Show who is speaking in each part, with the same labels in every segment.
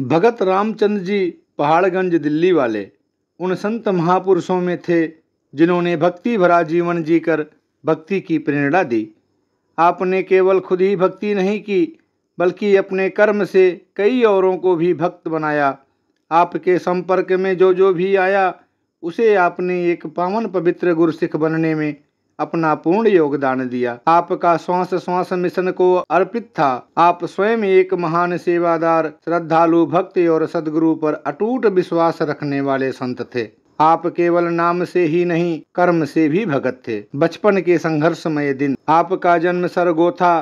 Speaker 1: भगत रामचंद्र जी पहाड़गंज दिल्ली वाले उन संत महापुरुषों में थे जिन्होंने भक्ति भरा जीवन जीकर भक्ति की प्रेरणा दी आपने केवल खुद ही भक्ति नहीं की बल्कि अपने कर्म से कई औरों को भी भक्त बनाया आपके संपर्क में जो जो भी आया उसे आपने एक पावन पवित्र गुरसिख बनने में अपना पूर्ण योगदान दिया आपका श्वास श्वास मिशन को अर्पित था आप स्वयं एक महान सेवादार श्रद्धालु भक्ति और सदगुरु पर अटूट विश्वास रखने वाले संत थे आप केवल नाम से ही नहीं कर्म से भी भगत थे बचपन के संघर्षमय दिन आपका जन्म सरगोथा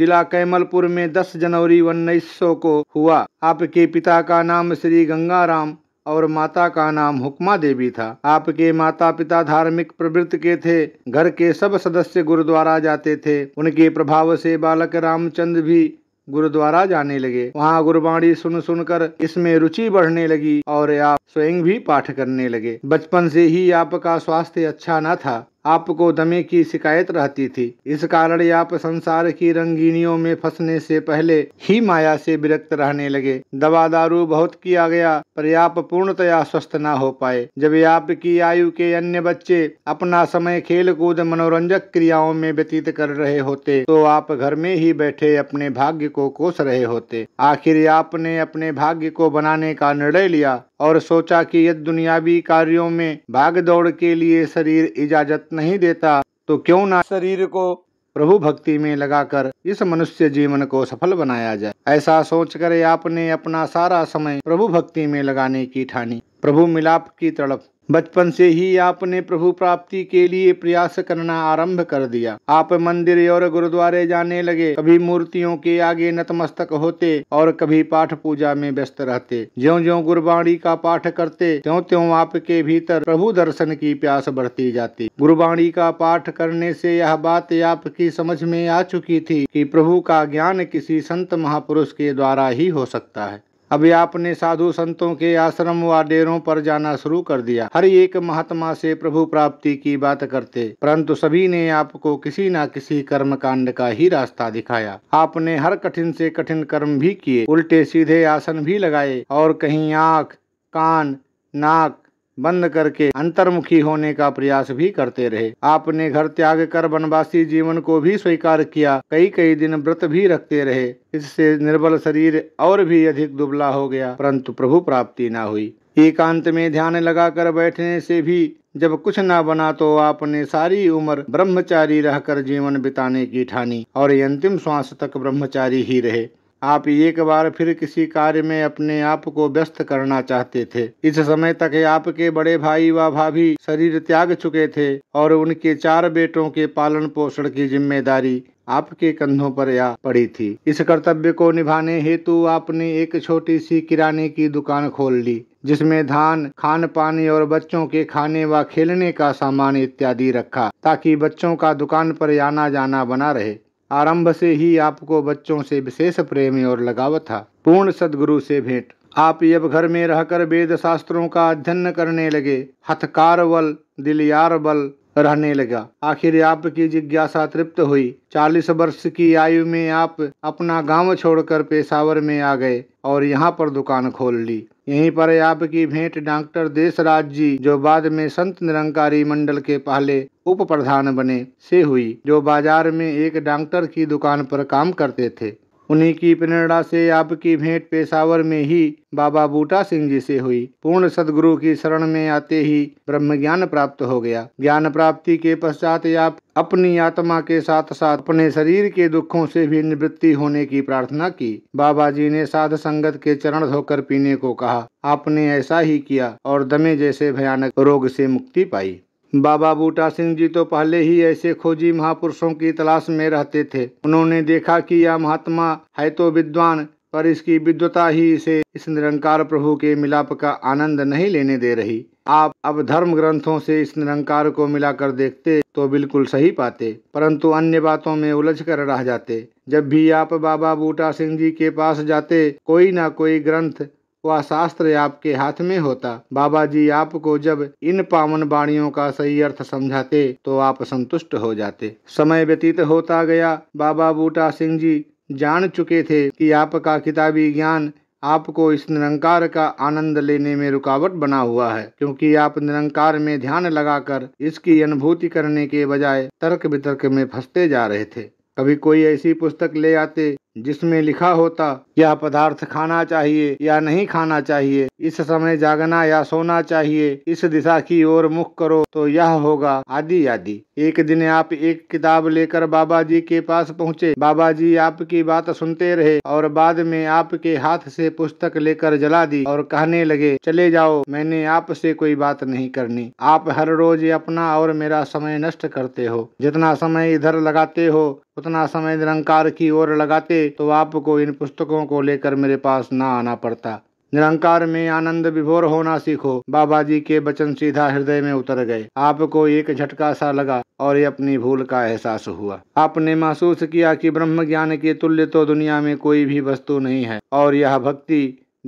Speaker 1: जिला कैमलपुर में 10 जनवरी उन्नीस को हुआ आपके पिता का नाम श्री गंगाराम और माता का नाम हुक्मा देवी था आपके माता पिता धार्मिक प्रवृत्ति के थे घर के सब सदस्य गुरुद्वारा जाते थे उनके प्रभाव से बालक रामचंद्र भी गुरुद्वारा जाने लगे वहाँ गुरुवाणी सुन सुनकर इसमें रुचि बढ़ने लगी और आप स्वयं भी पाठ करने लगे बचपन से ही आपका स्वास्थ्य अच्छा न था आपको दमे की शिकायत रहती थी इस कारण आप संसार की रंगीनियों में फंसने से पहले ही माया से विरक्त रहने लगे दवा दारू बहुत किया गया पर आप पूर्णतया स्वस्थ न हो पाए जब आपकी आयु के अन्य बच्चे अपना समय खेल कूद मनोरंजक क्रियाओं में व्यतीत कर रहे होते तो आप घर में ही बैठे अपने भाग्य को कोस रहे होते आखिर आपने अपने भाग्य को बनाने का निर्णय लिया और सोचा कि यद दुनियावी कार्यों में भाग दौड़ के लिए शरीर इजाजत नहीं देता तो क्यों ना शरीर को प्रभु भक्ति में लगाकर इस मनुष्य जीवन को सफल बनाया जाए ऐसा सोचकर आपने अपना सारा समय प्रभु भक्ति में लगाने की ठानी प्रभु मिलाप की तड़प बचपन से ही आपने प्रभु प्राप्ति के लिए प्रयास करना आरंभ कर दिया आप मंदिर और गुरुद्वारे जाने लगे कभी मूर्तियों के आगे नतमस्तक होते और कभी पाठ पूजा में व्यस्त रहते ज्यो ज्यो गुरबाणी का पाठ करते त्यों त्यों आपके भीतर प्रभु दर्शन की प्यास बढ़ती जाती गुरबाणी का पाठ करने से यह बात आपकी समझ में आ चुकी थी कि प्रभु का ज्ञान किसी संत महापुरुष के द्वारा ही हो सकता है अभी आपने साधु संतों के आश्रम व डेरों पर जाना शुरू कर दिया हर एक महात्मा से प्रभु प्राप्ति की बात करते परंतु सभी ने आपको किसी न किसी कर्म कांड का ही रास्ता दिखाया आपने हर कठिन से कठिन कर्म भी किए उल्टे सीधे आसन भी लगाए और कहीं आँख कान नाक बंद करके अंतर्मुखी होने का प्रयास भी करते रहे आपने घर त्याग कर वनवासी जीवन को भी स्वीकार किया कई कई दिन व्रत भी रखते रहे इससे निर्बल शरीर और भी अधिक दुबला हो गया परंतु प्रभु प्राप्ति ना हुई एकांत में ध्यान लगाकर बैठने से भी जब कुछ ना बना तो आपने सारी उम्र ब्रह्मचारी रहकर जीवन बिताने की ठानी और अंतिम श्वास तक ब्रह्मचारी ही रहे आप एक बार फिर किसी कार्य में अपने आप को व्यस्त करना चाहते थे इस समय तक आपके बड़े भाई व भाभी शरीर त्याग चुके थे और उनके चार बेटों के पालन पोषण की जिम्मेदारी आपके कंधों पर या पड़ी थी इस कर्तव्य को निभाने हेतु आपने एक छोटी सी किराने की दुकान खोल ली जिसमें धान खान पानी और बच्चों के खाने व खेलने का सामान इत्यादि रखा ताकि बच्चों का दुकान पर आना जाना बना रहे आरंभ से ही आपको बच्चों से विशेष प्रेम और लगाव था पूर्ण सदगुरु से भेंट आप यब घर में रहकर वेद शास्त्रों का अध्ययन करने लगे हथकार बल दिलियार बल रहने लगा आखिर आपकी जिज्ञासा तृप्त हुई चालीस वर्ष की आयु में आप अपना गांव छोड़कर पेशावर में आ गए और यहाँ पर दुकान खोल ली यहीं पर आपकी भेंट डॉक्टर देशराज जी जो बाद में संत निरंकारी मंडल के पहले उप प्रधान बने से हुई जो बाजार में एक डॉक्टर की दुकान पर काम करते थे उन्हीं की प्रेरणा से आपकी भेंट पेशावर में ही बाबा बूटा सिंह जी से हुई पूर्ण सदगुरु की शरण में आते ही ब्रह्म ज्ञान प्राप्त हो गया ज्ञान प्राप्ति के पश्चात आप अपनी आत्मा के साथ साथ अपने शरीर के दुखों से भी निवृत्ति होने की प्रार्थना की बाबा जी ने साध संगत के चरण धोकर पीने को कहा आपने ऐसा ही किया और दमे जैसे भयानक रोग से मुक्ति पाई बाबा बूटा सिंह जी तो पहले ही ऐसे खोजी महापुरुषों की तलाश में रहते थे उन्होंने देखा कि यह महात्मा है तो विद्वान पर इसकी विद्वता ही इसे इस निरंकार प्रभु के मिलाप का आनंद नहीं लेने दे रही आप अब धर्म ग्रंथों से इस निरंकार को मिलाकर देखते तो बिल्कुल सही पाते परंतु अन्य बातों में उलझ कर रह जाते जब भी आप बाबा बूटा सिंह जी के पास जाते कोई ना कोई ग्रंथ वह शास्त्र आपके हाथ में होता बाबा जी आपको जब इन पावन बाणियों का सही अर्थ समझाते तो आप संतुष्ट हो जाते समय व्यतीत होता गया बाबा बूटा सिंह जी जान चुके थे कि आपका किताबी ज्ञान आपको इस निरंकार का आनंद लेने में रुकावट बना हुआ है क्योंकि आप निरंकार में ध्यान लगाकर इसकी अनुभूति करने के बजाय तर्क वितर्क में फंसते जा रहे थे कभी कोई ऐसी पुस्तक ले आते जिसमें लिखा होता क्या पदार्थ खाना चाहिए या नहीं खाना चाहिए इस समय जागना या सोना चाहिए इस दिशा की ओर मुख करो तो यह होगा आदि आदि एक दिन आप एक किताब लेकर बाबा जी के पास पहुँचे बाबा जी आपकी बात सुनते रहे और बाद में आपके हाथ से पुस्तक लेकर जला दी और कहने लगे चले जाओ मैंने आपसे कोई बात नहीं करनी आप हर रोज अपना और मेरा समय नष्ट करते हो जितना समय इधर लगाते हो उतना समय निरंकार की ओर लगाते तो आपको इन पुस्तकों को लेकर मेरे पास ना आना पड़ता निरंकार में आनंद विभोर होना सीखो बाबा जी के वचन सीधा हृदय में उतर गए आपको एक झटका सा लगा और ये अपनी भूल का एहसास हुआ आपने महसूस किया कि ब्रह्म ज्ञान के तुल्य तो दुनिया में कोई भी वस्तु नहीं है और यह भक्ति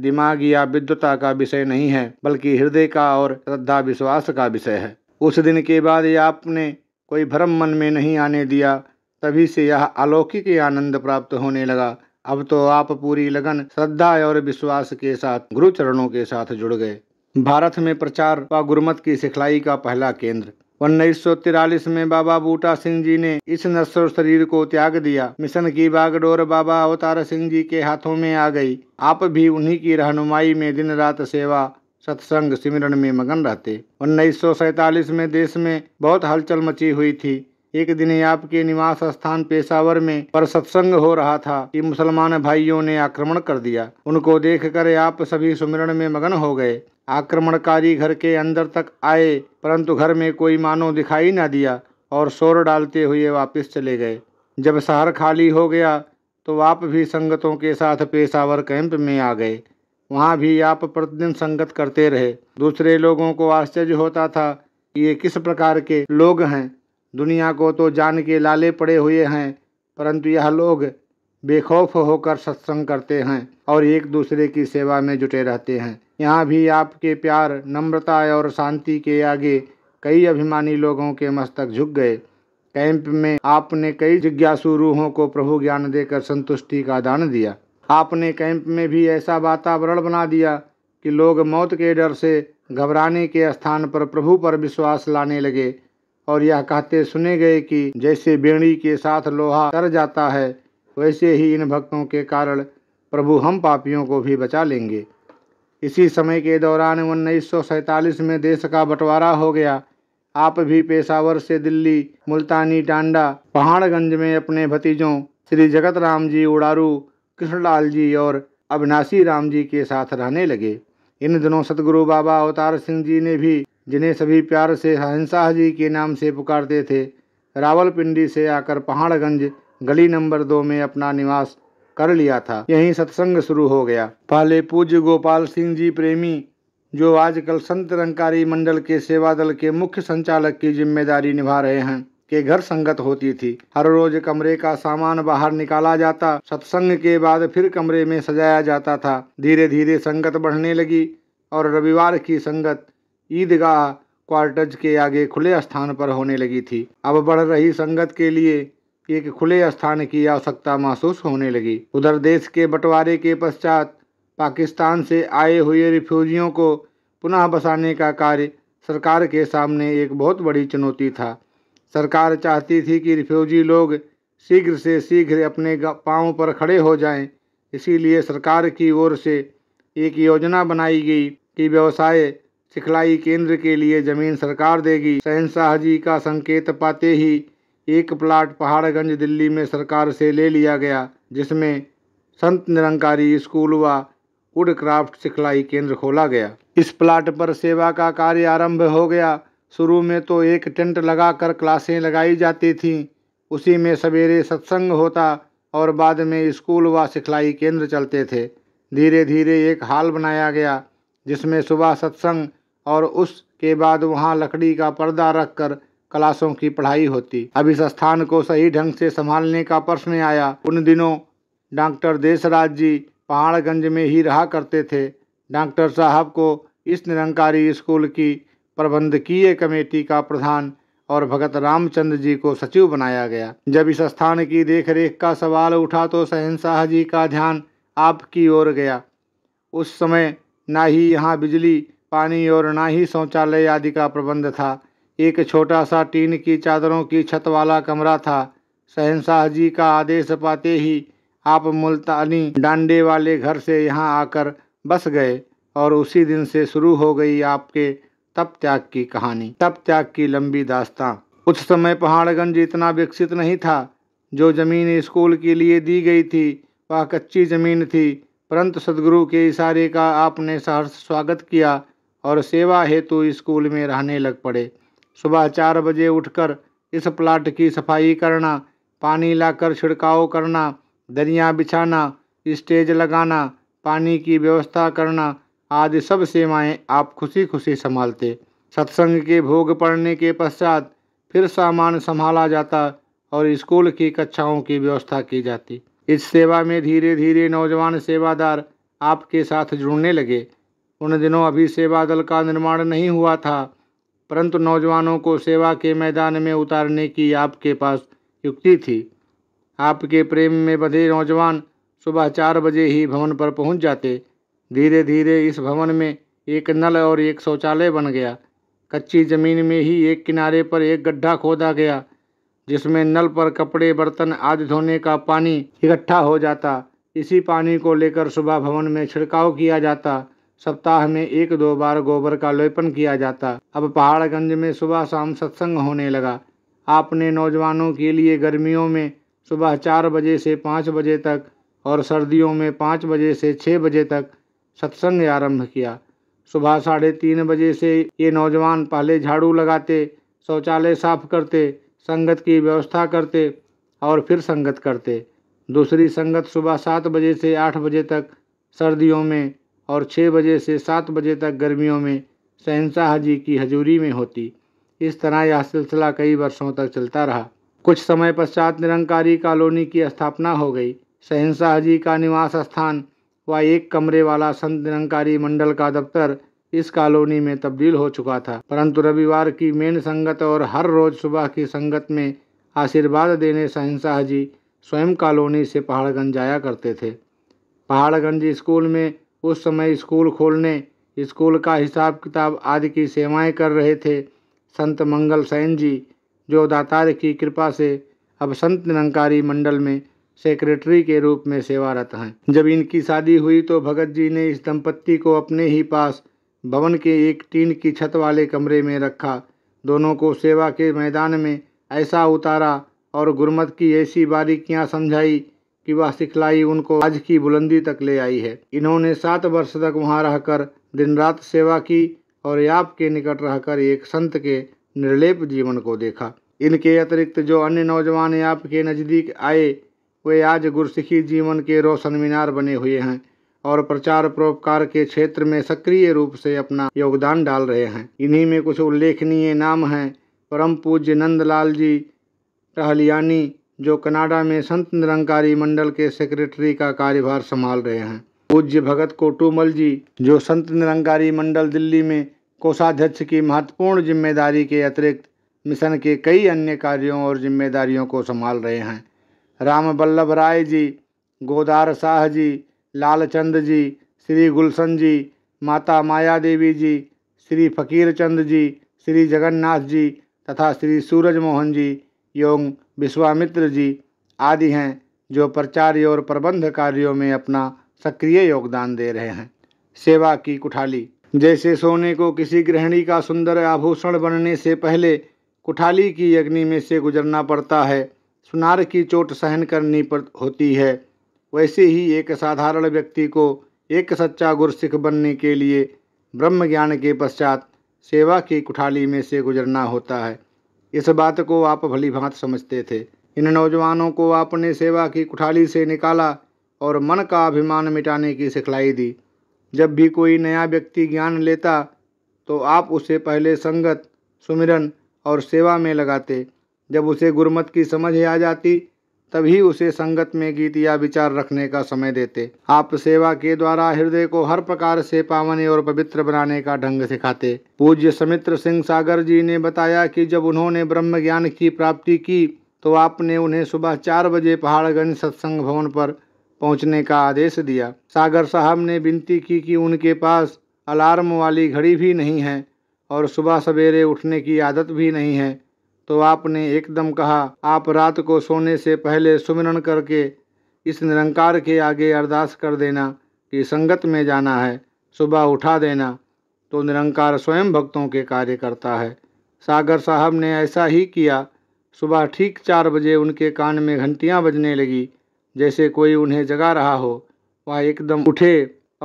Speaker 1: दिमाग या विद्वता का विषय नहीं है बल्कि हृदय का और श्रद्धा विश्वास का विषय है उस दिन के बाद आपने कोई भ्रम मन में नहीं आने दिया तभी से यह अलौकिक आनंद प्राप्त होने लगा अब तो आप पूरी लगन श्रद्धा और विश्वास के साथ गुरु चरणों के साथ जुड़ गए भारत में प्रचार व गुरुमत की सिखलाई का पहला केंद्र उन्नीस में बाबा बूटा सिंह जी ने इस नश्वर शरीर को त्याग दिया मिशन की बागडोर बाबा अवतार सिंह जी के हाथों में आ गई आप भी उन्हीं की रहनुमाई में दिन रात सेवा सत्संग सिमरन में मगन रहते उन्नीस में देश में बहुत हलचल मची हुई थी एक दिन आपके निवास स्थान पेशावर में पर सत्संग हो रहा था कि मुसलमान भाइयों ने आक्रमण कर दिया उनको देखकर आप सभी सुमिरण में मगन हो गए आक्रमणकारी घर के अंदर तक आए परंतु घर में कोई मानो दिखाई ना दिया और शोर डालते हुए वापस चले गए जब शहर खाली हो गया तो आप भी संगतों के साथ पेशावर कैंप में आ गए वहाँ भी आप प्रतिदिन संगत करते रहे दूसरे लोगों को आश्चर्य होता था कि ये किस प्रकार के लोग हैं दुनिया को तो जान के लाले पड़े हुए हैं परंतु यह लोग बेखौफ होकर सत्संग करते हैं और एक दूसरे की सेवा में जुटे रहते हैं यहाँ भी आपके प्यार नम्रता और शांति के आगे कई अभिमानी लोगों के मस्तक झुक गए कैंप में आपने कई जिज्ञासु रूहों को प्रभु ज्ञान देकर संतुष्टि का दान दिया आपने कैंप में भी ऐसा वातावरण बना दिया कि लोग मौत के डर से घबराने के स्थान पर प्रभु पर विश्वास लाने लगे और यह कहते सुने गए कि जैसे बेड़ी के साथ लोहा तर जाता है वैसे ही इन भक्तों के कारण प्रभु हम पापियों को भी बचा लेंगे इसी समय के दौरान उन्नीस में देश का बंटवारा हो गया आप भी पेशावर से दिल्ली मुल्तानी टांडा पहाड़गंज में अपने भतीजों श्री जगत राम जी उड़ारू कृष्णलाल जी और अविनाशी राम जी के साथ रहने लगे इन दिनों सतगुरु बाबा अवतार सिंह जी ने भी जिन्हें सभी प्यार से हंसाह जी के नाम से पुकारते थे रावलपिंडी से आकर पहाड़गंज गली नंबर दो में अपना निवास कर लिया था यहीं सत्संग शुरू हो गया पहले पूज्य गोपाल सिंह जी प्रेमी जो आजकल संत रंकारी मंडल के सेवा दल के मुख्य संचालक की जिम्मेदारी निभा रहे हैं के घर संगत होती थी हर रोज कमरे का सामान बाहर निकाला जाता सत्संग के बाद फिर कमरे में सजाया जाता था धीरे धीरे संगत बढ़ने लगी और रविवार की संगत ईदगाह क्वार्टज के आगे खुले स्थान पर होने लगी थी अब बढ़ रही संगत के लिए एक खुले स्थान की आवश्यकता महसूस होने लगी उधर देश के बंटवारे के पश्चात पाकिस्तान से आए हुए रिफ्यूजियों को पुनः बसाने का कार्य सरकार के सामने एक बहुत बड़ी चुनौती था सरकार चाहती थी कि रिफ्यूजी लोग शीघ्र से शीघ्र अपने पाँव पर खड़े हो जाएं, इसीलिए सरकार की ओर से एक योजना बनाई गई कि व्यवसाय सिखलाई केंद्र के लिए जमीन सरकार देगी शहनशाह जी का संकेत पाते ही एक प्लाट पहाड़गंज दिल्ली में सरकार से ले लिया गया जिसमें संत निरंकारी स्कूल व वुड क्राफ्ट सिखलाई केंद्र खोला गया इस प्लाट पर सेवा का कार्य आरंभ हो गया शुरू में तो एक टेंट लगाकर क्लासें लगाई जाती थीं उसी में सवेरे सत्संग होता और बाद में स्कूल व सिखलाई केंद्र चलते थे धीरे धीरे एक हाल बनाया गया जिसमें सुबह सत्संग और उसके बाद वहाँ लकड़ी का पर्दा रख कर क्लासों की पढ़ाई होती अब इस स्थान को सही ढंग से संभालने का प्रश्न आया उन दिनों डॉक्टर देशराज जी पहाड़गंज में ही रहा करते थे डॉक्टर साहब को इस निरंकारी स्कूल की प्रबंधकीय कमेटी का प्रधान और भगत रामचंद्र जी को सचिव बनाया गया जब इस स्थान की देखरेख का सवाल उठा तो सहनशाह जी का ध्यान आपकी ओर गया उस समय ना ही यहाँ बिजली पानी और ना ही शौचालय आदि का प्रबंध था एक छोटा सा टीन की चादरों की छत वाला कमरा था शहनशाह जी का आदेश पाते ही आप मुल्तानी डांडे वाले घर से यहाँ आकर बस गए और उसी दिन से शुरू हो गई आपके तप त्याग की कहानी तप त्याग की लंबी दास्तां उस समय पहाड़गंज इतना विकसित नहीं था जो ज़मीन स्कूल के लिए दी गई थी वह कच्ची ज़मीन थी परंतु सदगुरु के इशारे का आपने सहर्ष स्वागत किया और सेवा हेतु स्कूल में रहने लग पड़े सुबह चार बजे उठकर इस प्लाट की सफाई करना पानी लाकर छिड़काव करना दरिया बिछाना स्टेज लगाना पानी की व्यवस्था करना आदि सब सेवाएं आप खुशी खुशी संभालते सत्संग के भोग पड़ने के पश्चात फिर सामान संभाला जाता और स्कूल की कक्षाओं की व्यवस्था की जाती इस सेवा में धीरे धीरे नौजवान सेवादार आपके साथ जुड़ने लगे उन दिनों अभी सेवा दल का निर्माण नहीं हुआ था परंतु नौजवानों को सेवा के मैदान में उतारने की आपके पास युक्ति थी आपके प्रेम में बधे नौजवान सुबह चार बजे ही भवन पर पहुंच जाते धीरे धीरे इस भवन में एक नल और एक शौचालय बन गया कच्ची ज़मीन में ही एक किनारे पर एक गड्ढा खोदा गया जिसमें नल पर कपड़े बर्तन आदि धोने का पानी इकट्ठा हो जाता इसी पानी को लेकर सुबह भवन में छिड़काव किया जाता सप्ताह में एक दो बार गोबर का लोपन किया जाता अब पहाड़गंज में सुबह शाम सत्संग होने लगा आपने नौजवानों के लिए गर्मियों में सुबह चार बजे से पाँच बजे तक और सर्दियों में पाँच बजे से छः बजे तक सत्संग आरंभ किया सुबह साढ़े तीन बजे से ये नौजवान पहले झाड़ू लगाते शौचालय साफ करते संगत की व्यवस्था करते और फिर संगत करते दूसरी संगत सुबह सात बजे से आठ बजे तक सर्दियों में और छः बजे से सात बजे तक गर्मियों में शहनशाह जी की हजूरी में होती इस तरह यह सिलसिला कई वर्षों तक चलता रहा कुछ समय पश्चात निरंकारी कॉलोनी की स्थापना हो गई शहनशाह जी का निवास स्थान व एक कमरे वाला संत निरंकारी मंडल का दफ्तर इस कॉलोनी में तब्दील हो चुका था परंतु रविवार की मेन संगत और हर रोज सुबह की संगत में आशीर्वाद देने शहनशाह जी स्वयं कॉलोनी से पहाड़गंज जाया करते थे पहाड़गंज स्कूल में उस समय स्कूल खोलने स्कूल का हिसाब किताब आदि की सेवाएं कर रहे थे संत मंगल सैन जी जो दातार की कृपा से अब संत निरंकारी मंडल में सेक्रेटरी के रूप में सेवारत हैं जब इनकी शादी हुई तो भगत जी ने इस दंपत्ति को अपने ही पास भवन के एक टीन की छत वाले कमरे में रखा दोनों को सेवा के मैदान में ऐसा उतारा और गुरमत की ऐसी बारीकियाँ समझाई कि वह सिखलाई उनको आज की बुलंदी तक ले आई है इन्होंने सात वर्ष तक वहाँ रहकर दिन रात सेवा की और याप के निकट रहकर एक संत के निर्लेप जीवन को देखा इनके अतिरिक्त जो अन्य नौजवान याप के नज़दीक आए वे आज गुरसिखी जीवन के रोशन मीनार बने हुए हैं और प्रचार परोपकार के क्षेत्र में सक्रिय रूप से अपना योगदान डाल रहे हैं इन्हीं में कुछ उल्लेखनीय नाम हैं परम पूज्य नंदलाल जी टहलियानी जो कनाडा में संत निरंकारी मंडल के सेक्रेटरी का कार्यभार संभाल रहे हैं पूज्य भगत कोटूमल जी जो संत निरंकारी मंडल दिल्ली में कोषाध्यक्ष की महत्वपूर्ण जिम्मेदारी के अतिरिक्त मिशन के कई अन्य कार्यों और जिम्मेदारियों को संभाल रहे हैं राम बल्लभ राय जी गोदार शाह जी लालचंद जी श्री गुलशन जी माता माया देवी जी श्री फकीर चंद जी श्री जगन्नाथ जी तथा श्री सूरज मोहन जी एवं विश्वामित्र जी आदि हैं जो प्रचार्य और प्रबंध कार्यों में अपना सक्रिय योगदान दे रहे हैं सेवा की कुठाली जैसे सोने को किसी गृहिणी का सुंदर आभूषण बनने से पहले कुठाली की अग्नि में से गुजरना पड़ता है सुनार की चोट सहन करनी पड़ होती है वैसे ही एक साधारण व्यक्ति को एक सच्चा गुरसिख बनने के लिए ब्रह्म ज्ञान के पश्चात सेवा की कुठाली में से गुजरना होता है इस बात को आप भली भांत समझते थे इन नौजवानों को आपने सेवा की कुठाली से निकाला और मन का अभिमान मिटाने की सिखलाई दी जब भी कोई नया व्यक्ति ज्ञान लेता तो आप उसे पहले संगत सुमिरन और सेवा में लगाते जब उसे गुरमत की समझ आ जाती तभी उसे संगत में गीत या विचार रखने का समय देते आप सेवा के द्वारा हृदय को हर प्रकार से पावन और पवित्र बनाने का ढंग सिखाते पूज्य समित्र सिंह सागर जी ने बताया कि जब उन्होंने ब्रह्म ज्ञान की प्राप्ति की तो आपने उन्हें सुबह चार बजे पहाड़गंज सत्संग भवन पर पहुंचने का आदेश दिया सागर साहब ने विनती की कि उनके पास अलार्म वाली घड़ी भी नहीं है और सुबह सवेरे उठने की आदत भी नहीं है तो आपने एकदम कहा आप रात को सोने से पहले सुमिरन करके इस निरंकार के आगे अरदास कर देना कि संगत में जाना है सुबह उठा देना तो निरंकार स्वयं भक्तों के कार्य करता है सागर साहब ने ऐसा ही किया सुबह ठीक चार बजे उनके कान में घंटियां बजने लगी जैसे कोई उन्हें जगा रहा हो वह एकदम उठे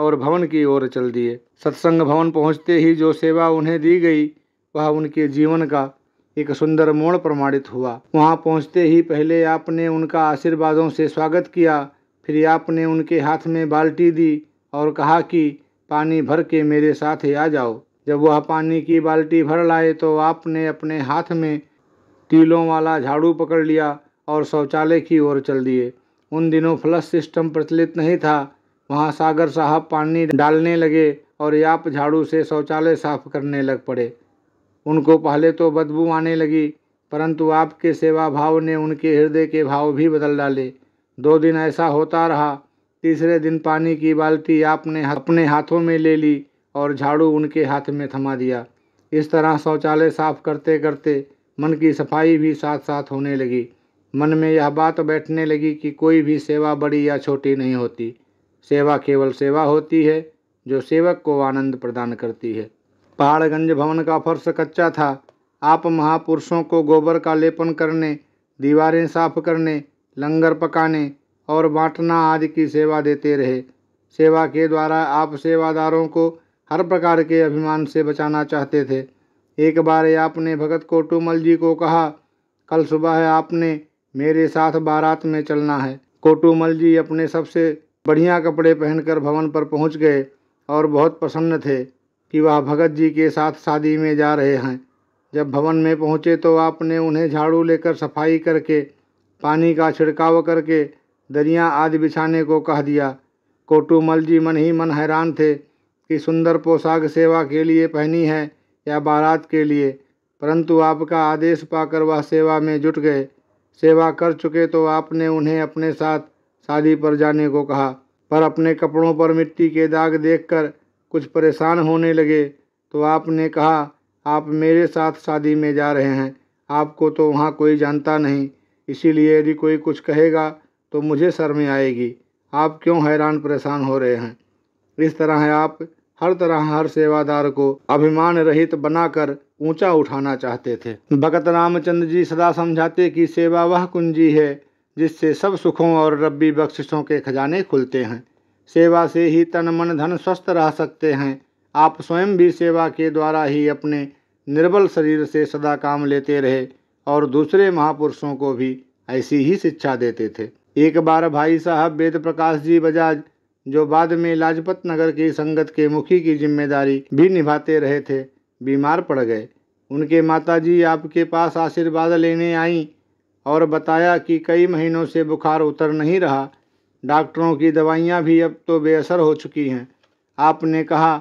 Speaker 1: और भवन की ओर चल दिए सत्संग भवन पहुंचते ही जो सेवा उन्हें दी गई वह उनके जीवन का एक सुंदर मोड़ प्रमाणित हुआ वहाँ पहुँचते ही पहले आपने उनका आशीर्वादों से स्वागत किया फिर आपने उनके हाथ में बाल्टी दी और कहा कि पानी भर के मेरे साथ आ जाओ जब वह पानी की बाल्टी भर लाए तो आपने अपने हाथ में टीलों वाला झाड़ू पकड़ लिया और शौचालय की ओर चल दिए उन दिनों फ्लश सिस्टम प्रचलित नहीं था वहाँ सागर साहब पानी डालने लगे और आप झाड़ू से शौचालय साफ करने लग पड़े उनको पहले तो बदबू आने लगी परंतु आपके सेवा भाव ने उनके हृदय के भाव भी बदल डाले दो दिन ऐसा होता रहा तीसरे दिन पानी की बाल्टी आपने अपने हाथों में ले ली और झाड़ू उनके हाथ में थमा दिया इस तरह शौचालय साफ करते करते मन की सफाई भी साथ साथ होने लगी मन में यह बात बैठने लगी कि कोई भी सेवा बड़ी या छोटी नहीं होती सेवा केवल सेवा होती है जो सेवक को आनंद प्रदान करती है पहाड़गंज भवन का फर्श कच्चा था आप महापुरुषों को गोबर का लेपन करने दीवारें साफ करने लंगर पकाने और बांटना आदि की सेवा देते रहे सेवा के द्वारा आप सेवादारों को हर प्रकार के अभिमान से बचाना चाहते थे एक बार आपने भगत टूमल जी को कहा कल सुबह आपने मेरे साथ बारात में चलना है कोटूमल जी अपने सबसे बढ़िया कपड़े पहनकर भवन पर पहुंच गए और बहुत प्रसन्न थे कि वह भगत जी के साथ शादी में जा रहे हैं जब भवन में पहुँचे तो आपने उन्हें झाड़ू लेकर सफाई करके पानी का छिड़काव करके दरिया आदि बिछाने को कह दिया कोटूमल जी मन ही मन हैरान थे कि सुंदर पोशाक सेवा के लिए पहनी है या बारात के लिए परंतु आपका आदेश पाकर वह सेवा में जुट गए सेवा कर चुके तो आपने उन्हें अपने साथ शादी पर जाने को कहा पर अपने कपड़ों पर मिट्टी के दाग देखकर कुछ परेशान होने लगे तो आपने कहा आप मेरे साथ शादी में जा रहे हैं आपको तो वहाँ कोई जानता नहीं इसीलिए यदि कोई कुछ कहेगा तो मुझे सर में आएगी आप क्यों हैरान परेशान हो रहे हैं इस तरह है आप हर तरह हर सेवादार को अभिमान रहित बनाकर ऊंचा उठाना चाहते थे भगत रामचंद्र जी सदा समझाते कि सेवा वह कुंजी है जिससे सब सुखों और रब्बी बख्शिशों के खजाने खुलते हैं सेवा से ही तन मन धन स्वस्थ रह सकते हैं आप स्वयं भी सेवा के द्वारा ही अपने निर्बल शरीर से सदा काम लेते रहे और दूसरे महापुरुषों को भी ऐसी ही शिक्षा देते थे एक बार भाई साहब वेद प्रकाश जी बजाज जो बाद में लाजपत नगर की संगत के मुखी की जिम्मेदारी भी निभाते रहे थे बीमार पड़ गए उनके माता जी आपके पास आशीर्वाद लेने आईं और बताया कि कई महीनों से बुखार उतर नहीं रहा डॉक्टरों की दवाइयाँ भी अब तो बेअसर हो चुकी हैं आपने कहा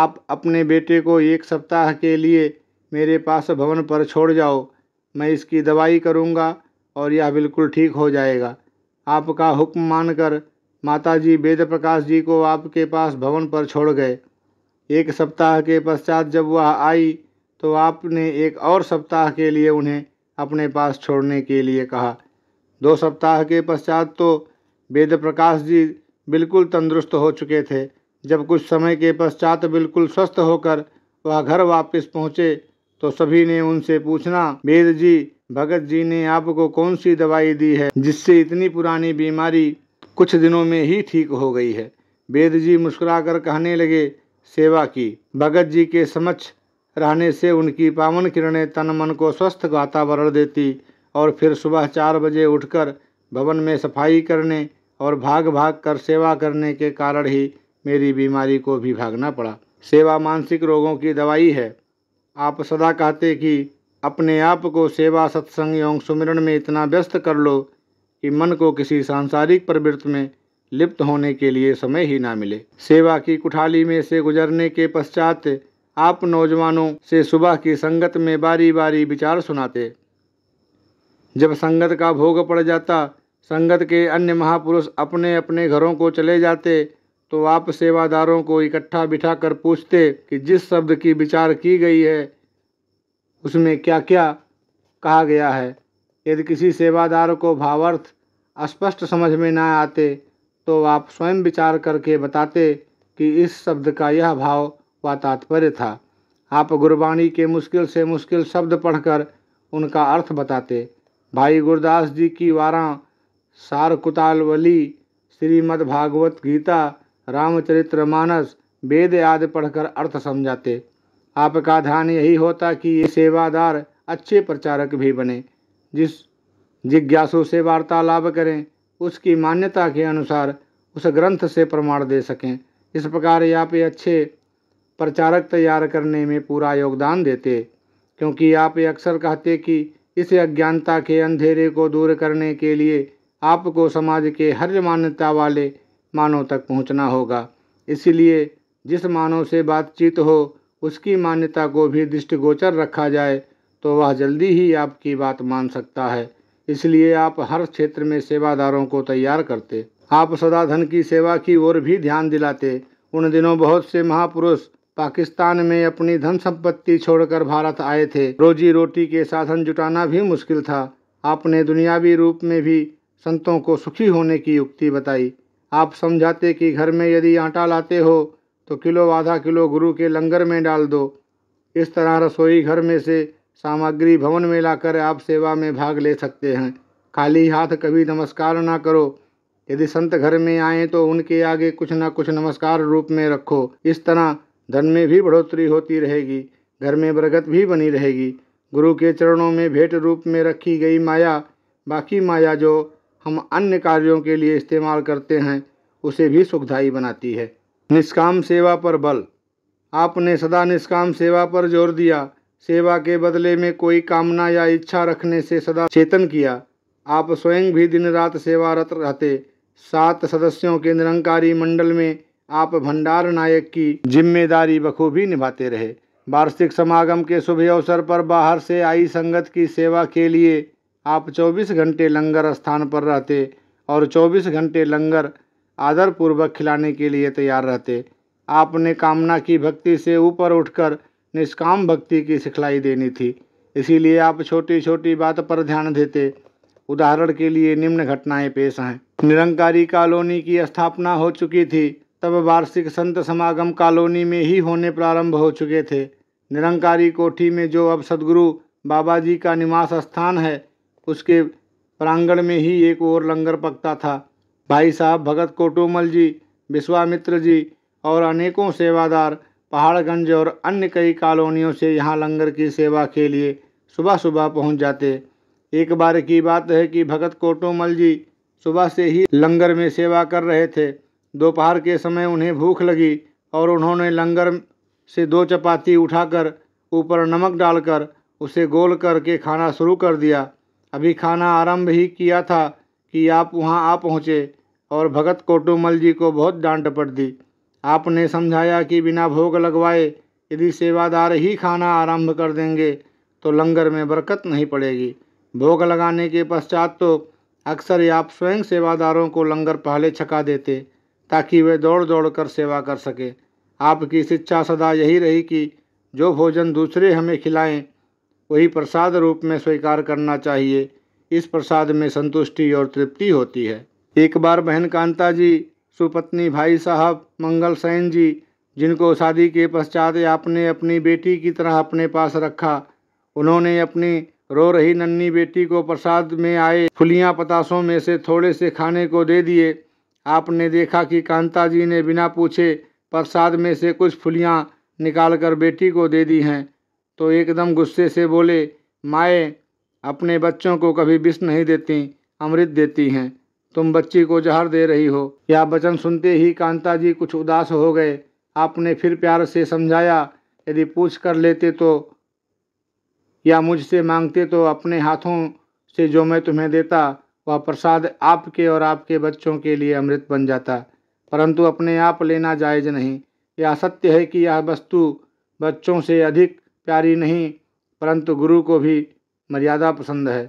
Speaker 1: आप अपने बेटे को एक सप्ताह के लिए मेरे पास भवन पर छोड़ जाओ मैं इसकी दवाई करूँगा और यह बिल्कुल ठीक हो जाएगा आपका हुक्म मानकर माताजी वेद प्रकाश जी को आपके पास भवन पर छोड़ गए एक सप्ताह के पश्चात जब वह आई तो आपने एक और सप्ताह के लिए उन्हें अपने पास छोड़ने के लिए कहा दो सप्ताह के पश्चात तो वेद प्रकाश जी बिल्कुल तंदुरुस्त हो चुके थे जब कुछ समय के पश्चात बिल्कुल स्वस्थ होकर वह घर वापस पहुँचे तो सभी ने उनसे पूछना वेद जी भगत जी ने आपको कौन सी दवाई दी है जिससे इतनी पुरानी बीमारी कुछ दिनों में ही ठीक हो गई है वेद जी मुस्कुरा कहने लगे सेवा की भगत जी के समक्ष रहने से उनकी पावन किरणें तन मन को स्वस्थ वातावरण देती और फिर सुबह चार बजे उठकर भवन में सफाई करने और भाग भाग कर सेवा करने के कारण ही मेरी बीमारी को भी भागना पड़ा सेवा मानसिक रोगों की दवाई है आप सदा कहते कि अपने आप को सेवा सत्संग एवं सुमिरण में इतना व्यस्त कर लो कि मन को किसी सांसारिक प्रवृत्ति में लिप्त होने के लिए समय ही ना मिले सेवा की कुठाली में से गुजरने के पश्चात आप नौजवानों से सुबह की संगत में बारी बारी विचार सुनाते जब संगत का भोग पड़ जाता संगत के अन्य महापुरुष अपने अपने घरों को चले जाते तो आप सेवादारों को इकट्ठा बिठा कर पूछते कि जिस शब्द की विचार की गई है उसमें क्या क्या कहा गया है यदि किसी सेवादार को भावार्थ स्पष्ट समझ में ना आते तो आप स्वयं विचार करके बताते कि इस शब्द का यह भाव व तात्पर्य था आप गुरबाणी के मुश्किल से मुश्किल शब्द पढ़कर उनका अर्थ बताते भाई गुरदास जी की वारा सारकुतालवली श्रीमद्भागवत गीता रामचरित्र मानस वेद आदि पढ़कर अर्थ समझाते आपका ध्यान यही होता कि ये सेवादार अच्छे प्रचारक भी बने जिस जिज्ञासु से वार्तालाप करें उसकी मान्यता के अनुसार उस ग्रंथ से प्रमाण दे सकें इस प्रकार आप ये अच्छे प्रचारक तैयार करने में पूरा योगदान देते क्योंकि आप ये अक्सर कहते कि इस अज्ञानता के अंधेरे को दूर करने के लिए आपको समाज के हर मान्यता वाले मानव तक पहुंचना होगा इसलिए जिस मानव से बातचीत हो उसकी मान्यता को भी दृष्टिगोचर रखा जाए तो वह जल्दी ही आपकी बात मान सकता है इसलिए आप हर क्षेत्र में सेवादारों को तैयार करते आप सदा धन की सेवा की ओर भी ध्यान दिलाते उन दिनों बहुत से महापुरुष पाकिस्तान में अपनी धन संपत्ति छोड़कर भारत आए थे रोजी रोटी के साधन जुटाना भी मुश्किल था आपने दुनियावी रूप में भी संतों को सुखी होने की युक्ति बताई आप समझाते कि घर में यदि आटा लाते हो तो किलो आधा किलो गुरु के लंगर में डाल दो इस तरह रसोई घर में से सामग्री भवन में लाकर आप सेवा में भाग ले सकते हैं खाली हाथ कभी नमस्कार ना करो यदि संत घर में आए तो उनके आगे कुछ ना कुछ नमस्कार रूप में रखो इस तरह धन में भी बढ़ोतरी होती रहेगी घर में बरगत भी बनी रहेगी गुरु के चरणों में भेंट रूप में रखी गई माया बाकी माया जो हम अन्य कार्यों के लिए इस्तेमाल करते हैं उसे भी सुखदायी बनाती है निष्काम सेवा पर बल आपने सदा निष्काम सेवा पर जोर दिया सेवा के बदले में कोई कामना या इच्छा रखने से सदा चेतन किया आप स्वयं भी दिन रात सेवारत रहते सात सदस्यों के निरंकारी मंडल में आप भंडार नायक की जिम्मेदारी बखूबी निभाते रहे वार्षिक समागम के शुभ अवसर पर बाहर से आई संगत की सेवा के लिए आप 24 घंटे लंगर स्थान पर रहते और 24 घंटे लंगर आदरपूर्वक खिलाने के लिए तैयार रहते आपने कामना की भक्ति से ऊपर उठकर निष्काम भक्ति की सिखलाई देनी थी इसीलिए आप छोटी छोटी बात पर ध्यान देते उदाहरण के लिए निम्न घटनाएं पेश हैं निरंकारी कॉलोनी की स्थापना हो चुकी थी तब वार्षिक संत समागम कॉलोनी में ही होने प्रारंभ हो चुके थे निरंकारी कोठी में जो अब सदगुरु बाबा जी का निवास स्थान है उसके प्रांगण में ही एक और लंगर पकता था भाई साहब भगत कोटोमल जी विश्वामित्र जी और अनेकों सेवादार पहाड़गंज और अन्य कई कॉलोनियों से यहाँ लंगर की सेवा के लिए सुबह सुबह पहुँच जाते एक बार की बात है कि भगत कोटोमल जी सुबह से ही लंगर में सेवा कर रहे थे दोपहर के समय उन्हें भूख लगी और उन्होंने लंगर से दो चपाती उठाकर ऊपर नमक डालकर उसे गोल करके खाना शुरू कर दिया अभी खाना आरंभ ही किया था कि आप वहाँ आ पहुँचे और भगत कोटुमल जी को बहुत डांट पड़ दी आपने समझाया कि बिना भोग लगवाए यदि सेवादार ही खाना आरंभ कर देंगे तो लंगर में बरकत नहीं पड़ेगी भोग लगाने के पश्चात तो अक्सर आप स्वयं सेवादारों को लंगर पहले छका देते ताकि वे दौड़ दौड़ कर सेवा कर सके आपकी शिक्षा सदा यही रही कि जो भोजन दूसरे हमें खिलाएं वही प्रसाद रूप में स्वीकार करना चाहिए इस प्रसाद में संतुष्टि और तृप्ति होती है एक बार बहन कांता जी सुपत्नी भाई साहब मंगल सैन जी जिनको शादी के पश्चात आपने अपनी बेटी की तरह अपने पास रखा उन्होंने अपनी रो रही नन्नी बेटी को प्रसाद में आए फुलियाँ पतासों में से थोड़े से खाने को दे दिए आपने देखा कि कांता जी ने बिना पूछे प्रसाद में से कुछ फुलियाँ निकालकर बेटी को दे दी हैं तो एकदम गुस्से से बोले माए अपने बच्चों को कभी विष नहीं देती अमृत देती हैं तुम बच्ची को जहर दे रही हो यह वचन सुनते ही कांता जी कुछ उदास हो गए आपने फिर प्यार से समझाया यदि पूछ कर लेते तो या मुझसे मांगते तो अपने हाथों से जो मैं तुम्हें देता वह प्रसाद आपके और आपके बच्चों के लिए अमृत बन जाता परंतु अपने आप लेना जायज नहीं यह सत्य है कि यह वस्तु बच्चों से अधिक प्यारी नहीं परंतु गुरु को भी मर्यादा पसंद है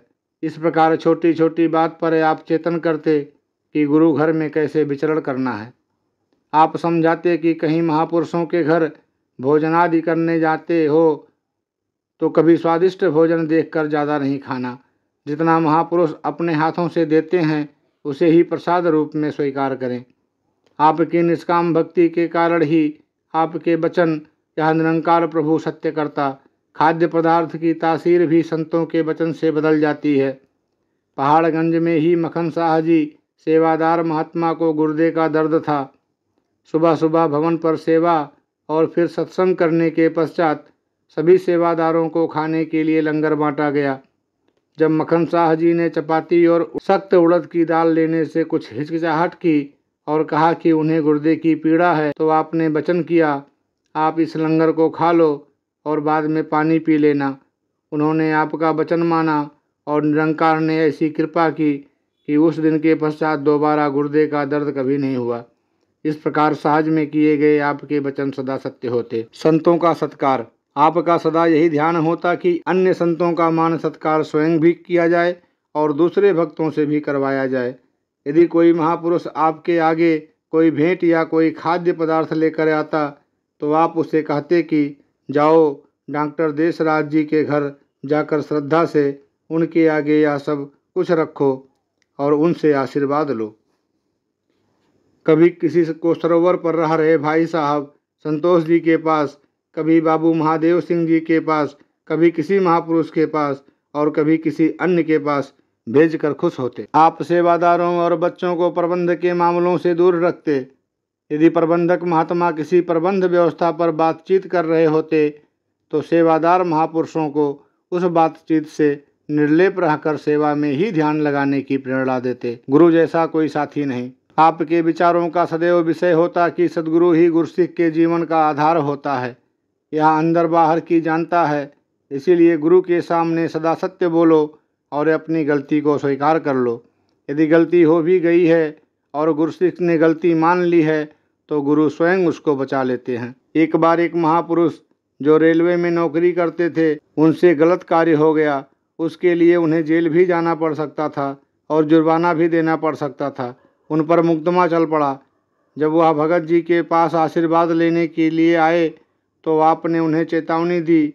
Speaker 1: इस प्रकार छोटी छोटी बात पर आप चेतन करते कि गुरु घर में कैसे विचरण करना है आप समझाते कि कहीं महापुरुषों के घर भोजनादि करने जाते हो तो कभी स्वादिष्ट भोजन देखकर ज़्यादा नहीं खाना जितना महापुरुष अपने हाथों से देते हैं उसे ही प्रसाद रूप में स्वीकार करें आपकी निष्काम भक्ति के कारण ही आपके वचन यह निरंकार प्रभु सत्यकर्ता खाद्य पदार्थ की तासीर भी संतों के वचन से बदल जाती है पहाड़गंज में ही मखन शाह जी सेवादार महात्मा को गुर्दे का दर्द था सुबह सुबह भवन पर सेवा और फिर सत्संग करने के पश्चात सभी सेवादारों को खाने के लिए लंगर बांटा गया जब मखन शाह जी ने चपाती और सख्त उड़द की दाल लेने से कुछ हिचकिचाहट की और कहा कि उन्हें गुर्दे की पीड़ा है तो आपने वचन किया आप इस लंगर को खा लो और बाद में पानी पी लेना उन्होंने आपका वचन माना और निरंकार ने ऐसी कृपा की कि उस दिन के पश्चात दोबारा गुर्दे का दर्द कभी नहीं हुआ इस प्रकार सहज में किए गए आपके वचन सदा सत्य होते संतों का सत्कार आपका सदा यही ध्यान होता कि अन्य संतों का मान सत्कार स्वयं भी किया जाए और दूसरे भक्तों से भी करवाया जाए यदि कोई महापुरुष आपके आगे कोई भेंट या कोई खाद्य पदार्थ लेकर आता तो आप उसे कहते कि जाओ डॉक्टर देशराज जी के घर जाकर श्रद्धा से उनके आगे या सब कुछ रखो और उनसे आशीर्वाद लो कभी किसी को सरोवर पर रह रहे भाई साहब संतोष जी के पास कभी बाबू महादेव सिंह जी के पास कभी किसी महापुरुष के पास और कभी किसी अन्य के पास भेज कर खुश होते आप सेवादारों और बच्चों को प्रबंध के मामलों से दूर रखते यदि प्रबंधक महात्मा किसी प्रबंध व्यवस्था पर बातचीत कर रहे होते तो सेवादार महापुरुषों को उस बातचीत से निर्लेप रहकर सेवा में ही ध्यान लगाने की प्रेरणा देते गुरु जैसा कोई साथी नहीं आपके विचारों का सदैव विषय होता कि सदगुरु ही गुरुसिख के जीवन का आधार होता है यह अंदर बाहर की जानता है इसीलिए गुरु के सामने सदा सत्य बोलो और अपनी गलती को स्वीकार कर लो यदि गलती हो भी गई है और गुरुसिख ने गलती मान ली है तो गुरु स्वयं उसको बचा लेते हैं एक बार एक महापुरुष जो रेलवे में नौकरी करते थे उनसे गलत कार्य हो गया उसके लिए उन्हें जेल भी जाना पड़ सकता था और जुर्माना भी देना पड़ सकता था उन पर मुकदमा चल पड़ा जब वह भगत जी के पास आशीर्वाद लेने के लिए आए तो आपने उन्हें चेतावनी दी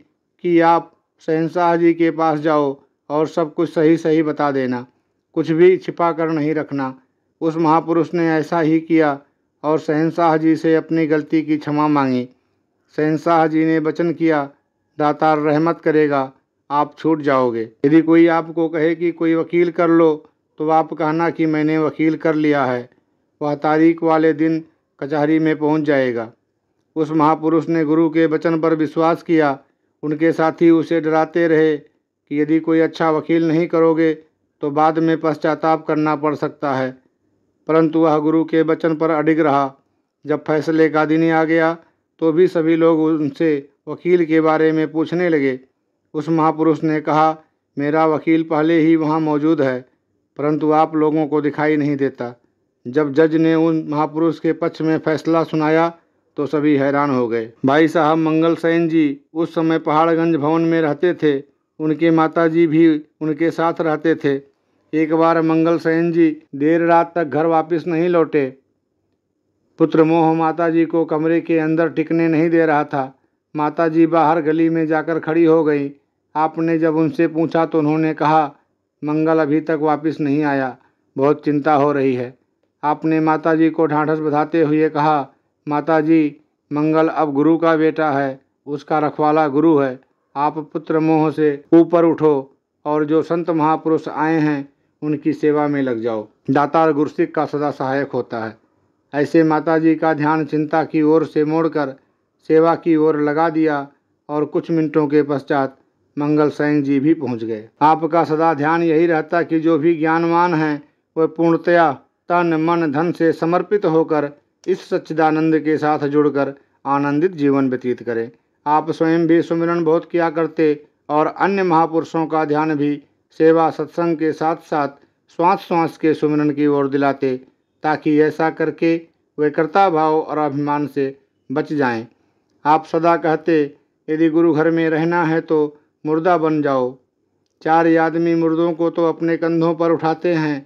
Speaker 1: कि आप शहनशाह जी के पास जाओ और सब कुछ सही सही बता देना कुछ भी छिपा कर नहीं रखना उस महापुरुष ने ऐसा ही किया और शहनशाह जी से अपनी गलती की क्षमा मांगी शहनशाह जी ने वचन किया दातार रहमत करेगा आप छूट जाओगे यदि कोई आपको कहे कि कोई वकील कर लो तो आप कहना कि मैंने वकील कर लिया है वह तारीख वाले दिन कचहरी में पहुंच जाएगा उस महापुरुष ने गुरु के वचन पर विश्वास किया उनके साथी उसे डराते रहे कि यदि कोई अच्छा वकील नहीं करोगे तो बाद में पश्चाताप करना पड़ सकता है परंतु वह गुरु के वचन पर अडिग रहा जब फैसले का दिन आ गया तो भी सभी लोग उनसे वकील के बारे में पूछने लगे उस महापुरुष ने कहा मेरा वकील पहले ही वहाँ मौजूद है परंतु आप लोगों को दिखाई नहीं देता जब जज ने उन महापुरुष के पक्ष में फैसला सुनाया तो सभी हैरान हो गए भाई साहब मंगल सैन जी उस समय पहाड़गंज भवन में रहते थे उनके माताजी भी उनके साथ रहते थे एक बार मंगल सैन जी देर रात तक घर वापस नहीं लौटे पुत्र मोह माता जी को कमरे के अंदर टिकने नहीं दे रहा था माता जी बाहर गली में जाकर खड़ी हो गई आपने जब उनसे पूछा तो उन्होंने कहा मंगल अभी तक वापस नहीं आया बहुत चिंता हो रही है आपने माता जी को ढांढस बधाते हुए कहा माता जी मंगल अब गुरु का बेटा है उसका रखवाला गुरु है आप पुत्र मोह से ऊपर उठो और जो संत महापुरुष आए हैं उनकी सेवा में लग जाओ दातार गुरसिक का सदा सहायक होता है ऐसे माताजी का ध्यान चिंता की ओर से मोड़कर सेवा की ओर लगा दिया और कुछ मिनटों के पश्चात मंगल सैन जी भी पहुंच गए आपका सदा ध्यान यही रहता कि जो भी ज्ञानवान हैं वह पूर्णतया तन मन धन से समर्पित होकर इस सच्चिदानंद के साथ जुड़कर आनंदित जीवन व्यतीत करें आप स्वयं भी सुमिरन बहुत किया करते और अन्य महापुरुषों का ध्यान भी सेवा सत्संग के साथ साथ श्वास श्वास के सुमिरन की ओर दिलाते ताकि ऐसा करके वे कर्ता भाव और अभिमान से बच जाएं। आप सदा कहते यदि गुरु घर में रहना है तो मुर्दा बन जाओ चार आदमी मुर्दों को तो अपने कंधों पर उठाते हैं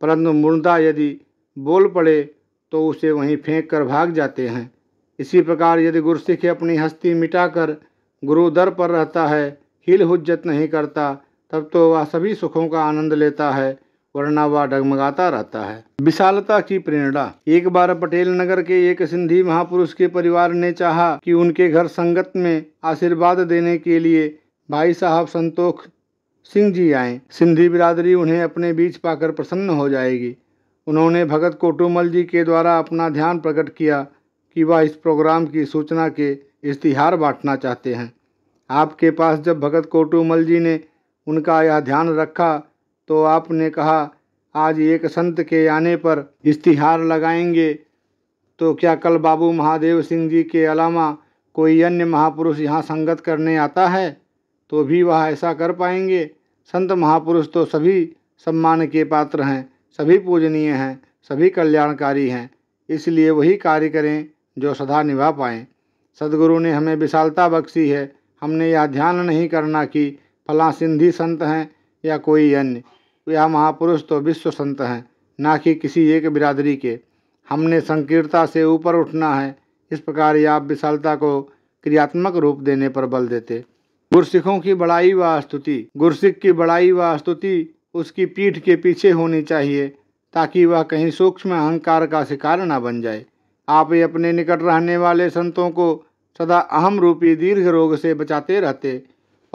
Speaker 1: परंतु मुर्दा यदि बोल पड़े तो उसे वहीं फेंक कर भाग जाते हैं इसी प्रकार यदि गुरुसिख अपनी हस्ती मिटाकर गुरु दर पर रहता है हिल हुज्जत नहीं करता तब तो वह सभी सुखों का आनंद लेता है वरना वह डगमगाता रहता है विशालता की प्रेरणा एक बार पटेल नगर के एक सिंधी महापुरुष के परिवार ने चाहा कि उनके घर संगत में आशीर्वाद देने के लिए भाई साहब संतोख सिंह जी आए सिंधी बिरादरी उन्हें अपने बीच पाकर प्रसन्न हो जाएगी उन्होंने भगत कोटुमल जी के द्वारा अपना ध्यान प्रकट किया कि वह इस प्रोग्राम की सूचना के इश्तिहार बांटना चाहते हैं आपके पास जब भगत कोटुमल जी ने उनका यह ध्यान रखा तो आपने कहा आज एक संत के आने पर इश्तिहार लगाएंगे तो क्या कल बाबू महादेव सिंह जी के अलावा कोई अन्य महापुरुष यहाँ संगत करने आता है तो भी वह ऐसा कर पाएंगे संत महापुरुष तो सभी सम्मान के पात्र हैं सभी पूजनीय हैं सभी कल्याणकारी हैं इसलिए वही कार्य करें जो सदा निभा पाएँ सदगुरु ने हमें विशालता बख्शी है हमने यह ध्यान नहीं करना कि फला सिंधी संत हैं या कोई अन्य या महापुरुष तो विश्व संत हैं ना कि किसी एक बिरादरी के हमने संकीर्णता से ऊपर उठना है इस प्रकार या आप विशालता को क्रियात्मक रूप देने पर बल देते गुरसिखों की बड़ाई व स्तुति गुरसिख की बड़ाई व स्तुति उसकी पीठ के पीछे होनी चाहिए ताकि वह कहीं सूक्ष्म अहंकार का शिकार न बन जाए आप अपने निकट रहने वाले संतों को सदा अहम रूपी दीर्घ रोग से बचाते रहते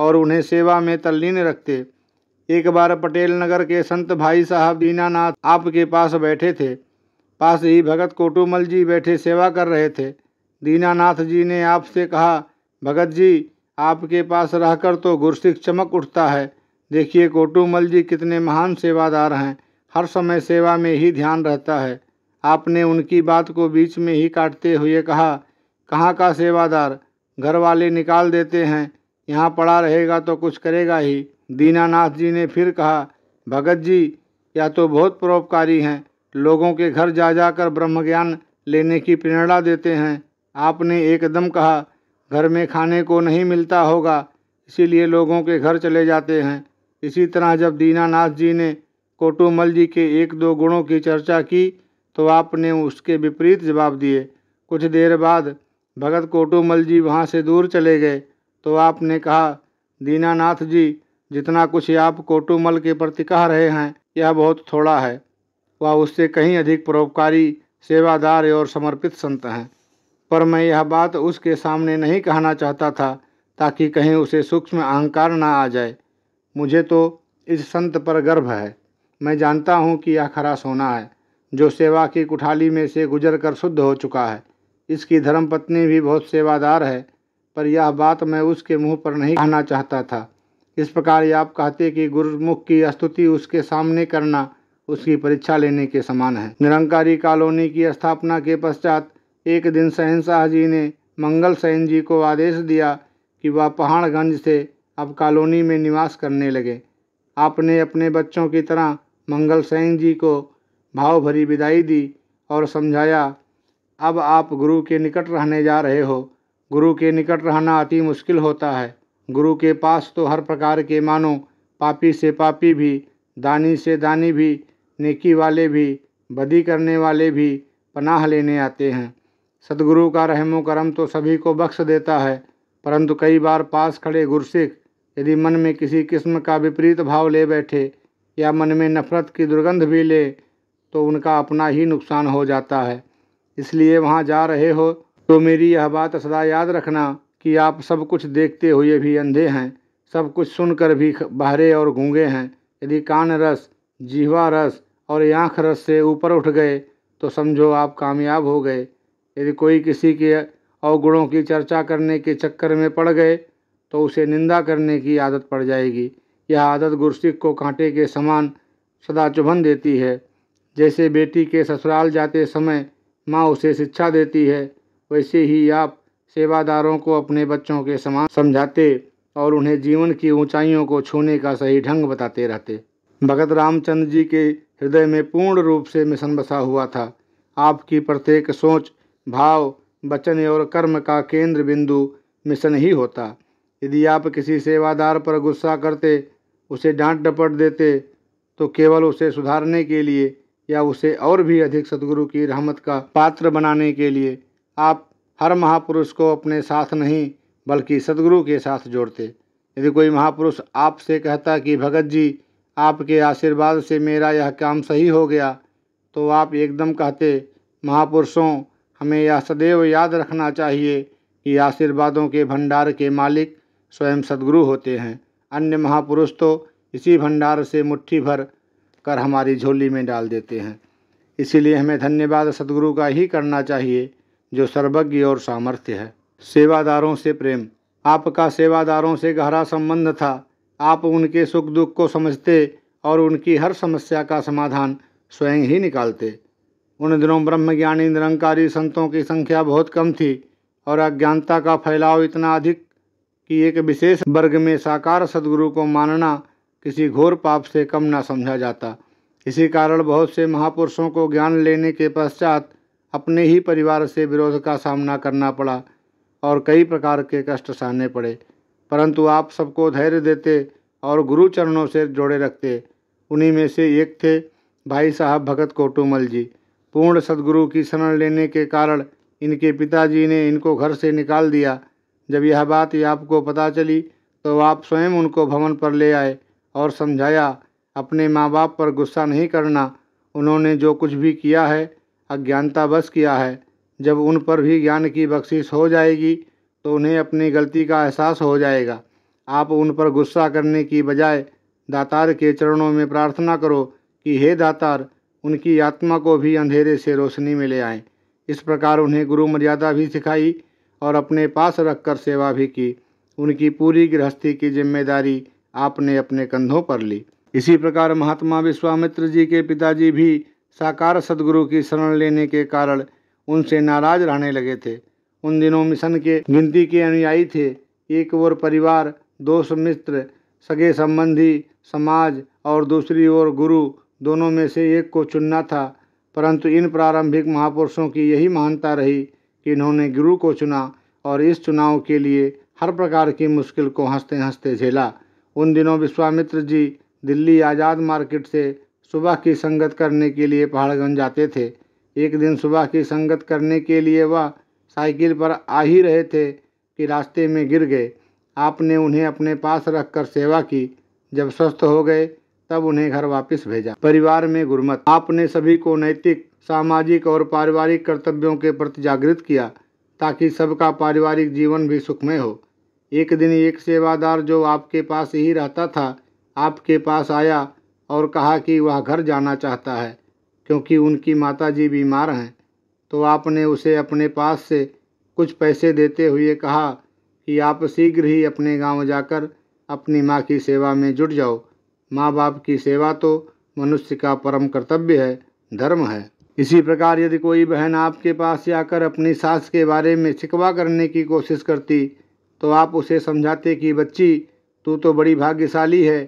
Speaker 1: और उन्हें सेवा में तल्लीन रखते एक बार पटेल नगर के संत भाई साहब दीनानाथ आपके पास बैठे थे पास ही भगत कोटूमल जी बैठे सेवा कर रहे थे दीनानाथ जी ने आपसे कहा भगत जी आपके पास रहकर तो गुरसिख चमक उठता है देखिए कोटूमल जी कितने महान सेवादार हैं हर समय सेवा में ही ध्यान रहता है आपने उनकी बात को बीच में ही काटते हुए कहा कहाँ का सेवादार घर वाले निकाल देते हैं यहाँ पड़ा रहेगा तो कुछ करेगा ही दीनानाथ जी ने फिर कहा भगत जी या तो बहुत परोपकारी हैं लोगों के घर जा जाकर ब्रह्म ज्ञान लेने की प्रेरणा देते हैं आपने एकदम कहा घर में खाने को नहीं मिलता होगा इसीलिए लोगों के घर चले जाते हैं इसी तरह जब दीनानाथ जी ने कोटुमल जी के एक दो गुणों की चर्चा की तो आपने उसके विपरीत जवाब दिए कुछ देर बाद भगत कोटुमल जी वहाँ से दूर चले गए तो आपने कहा दीनानाथ जी जितना कुछ आप कोटुमल के प्रति कह रहे हैं यह बहुत थोड़ा है वह उससे कहीं अधिक परोपकारी सेवादार और समर्पित संत हैं पर मैं यह बात उसके सामने नहीं कहना चाहता था ताकि कहीं उसे सूक्ष्म अहंकार ना आ जाए मुझे तो इस संत पर गर्व है मैं जानता हूँ कि यह खरा सोना है जो सेवा की कुठाली में से गुजर कर शुद्ध हो चुका है इसकी धर्मपत्नी भी बहुत सेवादार है पर यह बात मैं उसके मुंह पर नहीं कहना चाहता था इस प्रकार ये आप कहते कि गुरुमुख की स्तुति उसके सामने करना उसकी परीक्षा लेने के समान है निरंकारी कॉलोनी की स्थापना के पश्चात एक दिन शाह जी ने मंगल सैन जी को आदेश दिया कि वह पहाड़गंज से अब कॉलोनी में निवास करने लगे आपने अपने बच्चों की तरह मंगल सैन जी को भाव भरी विदाई दी और समझाया अब आप गुरु के निकट रहने जा रहे हो गुरु के निकट रहना अति मुश्किल होता है गुरु के पास तो हर प्रकार के मानो पापी से पापी भी दानी से दानी भी नेकी वाले भी बदी करने वाले भी पनाह लेने आते हैं सदगुरु का रहमो करम तो सभी को बख्श देता है परंतु कई बार पास खड़े गुरसिख यदि मन में किसी किस्म का विपरीत भाव ले बैठे या मन में नफरत की दुर्गंध भी ले तो उनका अपना ही नुकसान हो जाता है इसलिए वहाँ जा रहे हो तो मेरी यह बात सदा याद रखना कि आप सब कुछ देखते हुए भी अंधे हैं सब कुछ सुनकर भी बहरे और घूंगे हैं यदि कान रस जीवा रस और आँख रस से ऊपर उठ गए तो समझो आप कामयाब हो गए यदि कोई किसी के अवगुणों की चर्चा करने के चक्कर में पड़ गए तो उसे निंदा करने की आदत पड़ जाएगी यह आदत गुरसिक को कांटे के समान सदा चुभन देती है जैसे बेटी के ससुराल जाते समय माँ उसे शिक्षा देती है वैसे ही आप सेवादारों को अपने बच्चों के समान समझाते और उन्हें जीवन की ऊंचाइयों को छूने का सही ढंग बताते रहते भगत रामचंद्र जी के हृदय में पूर्ण रूप से मिशन बसा हुआ था आपकी प्रत्येक सोच भाव वचन और कर्म का केंद्र बिंदु मिशन ही होता यदि आप किसी सेवादार पर गुस्सा करते उसे डांट डपट देते तो केवल उसे सुधारने के लिए या उसे और भी अधिक सदगुरु की रहमत का पात्र बनाने के लिए आप हर महापुरुष को अपने साथ नहीं बल्कि सदगुरु के साथ जोड़ते यदि कोई महापुरुष आपसे कहता कि भगत जी आपके आशीर्वाद से मेरा यह काम सही हो गया तो आप एकदम कहते महापुरुषों हमें यह सदैव याद रखना चाहिए कि आशीर्वादों के भंडार के मालिक स्वयं सदगुरु होते हैं अन्य महापुरुष तो इसी भंडार से मुट्ठी भर कर हमारी झोली में डाल देते हैं इसीलिए हमें धन्यवाद सदगुरु का ही करना चाहिए जो सर्वज्ञ और सामर्थ्य है सेवादारों से प्रेम आपका सेवादारों से गहरा संबंध था आप उनके सुख दुख को समझते और उनकी हर समस्या का समाधान स्वयं ही निकालते उन दिनों ब्रह्मज्ञानी निरंकारी संतों की संख्या बहुत कम थी और अज्ञानता का फैलाव इतना अधिक कि एक विशेष वर्ग में साकार सदगुरु को मानना किसी घोर पाप से कम ना समझा जाता इसी कारण बहुत से महापुरुषों को ज्ञान लेने के पश्चात अपने ही परिवार से विरोध का सामना करना पड़ा और कई प्रकार के कष्ट सहने पड़े परंतु आप सबको धैर्य देते और गुरु चरणों से जोड़े रखते उन्हीं में से एक थे भाई साहब भगत कोटूमल जी पूर्ण सदगुरु की शरण लेने के कारण इनके पिताजी ने इनको घर से निकाल दिया जब यह बात आपको पता चली तो आप स्वयं उनको भवन पर ले आए और समझाया अपने माँ बाप पर गुस्सा नहीं करना उन्होंने जो कुछ भी किया है अज्ञानतावश किया है जब उन पर भी ज्ञान की बख्शिश हो जाएगी तो उन्हें अपनी गलती का एहसास हो जाएगा आप उन पर गुस्सा करने की बजाय दातार के चरणों में प्रार्थना करो कि हे दातार उनकी आत्मा को भी अंधेरे से रोशनी में ले आए इस प्रकार उन्हें गुरु मर्यादा भी सिखाई और अपने पास रखकर सेवा भी की उनकी पूरी गृहस्थी की जिम्मेदारी आपने अपने कंधों पर ली इसी प्रकार महात्मा विश्वामित्र जी के पिताजी भी साकार सदगुरु की शरण लेने के कारण उनसे नाराज रहने लगे थे उन दिनों मिशन के गिनती के अनुयायी थे एक ओर परिवार दोस्त मित्र सगे संबंधी समाज और दूसरी ओर गुरु दोनों में से एक को चुनना था परंतु इन प्रारंभिक महापुरुषों की यही महानता रही कि इन्होंने गुरु को चुना और इस चुनाव के लिए हर प्रकार की मुश्किल को हंसते हंसते झेला उन दिनों विश्वामित्र जी दिल्ली आज़ाद मार्केट से सुबह की संगत करने के लिए पहाड़गंज जाते थे एक दिन सुबह की संगत करने के लिए वह साइकिल पर आ ही रहे थे कि रास्ते में गिर गए आपने उन्हें अपने पास रखकर सेवा की जब स्वस्थ हो गए तब उन्हें घर वापस भेजा परिवार में गुरमत आपने सभी को नैतिक सामाजिक और पारिवारिक कर्तव्यों के प्रति जागृत किया ताकि सबका पारिवारिक जीवन भी सुखमय हो एक दिन एक सेवादार जो आपके पास ही रहता था आपके पास आया और कहा कि वह घर जाना चाहता है क्योंकि उनकी माताजी बीमार हैं तो आपने उसे अपने पास से कुछ पैसे देते हुए कहा कि आप शीघ्र ही अपने गांव जाकर अपनी माँ की सेवा में जुट जाओ माँ बाप की सेवा तो मनुष्य का परम कर्तव्य है धर्म है इसी प्रकार यदि कोई बहन आपके पास आकर अपनी सास के बारे में शिकवा करने की कोशिश करती तो आप उसे समझाते कि बच्ची तू तो बड़ी भाग्यशाली है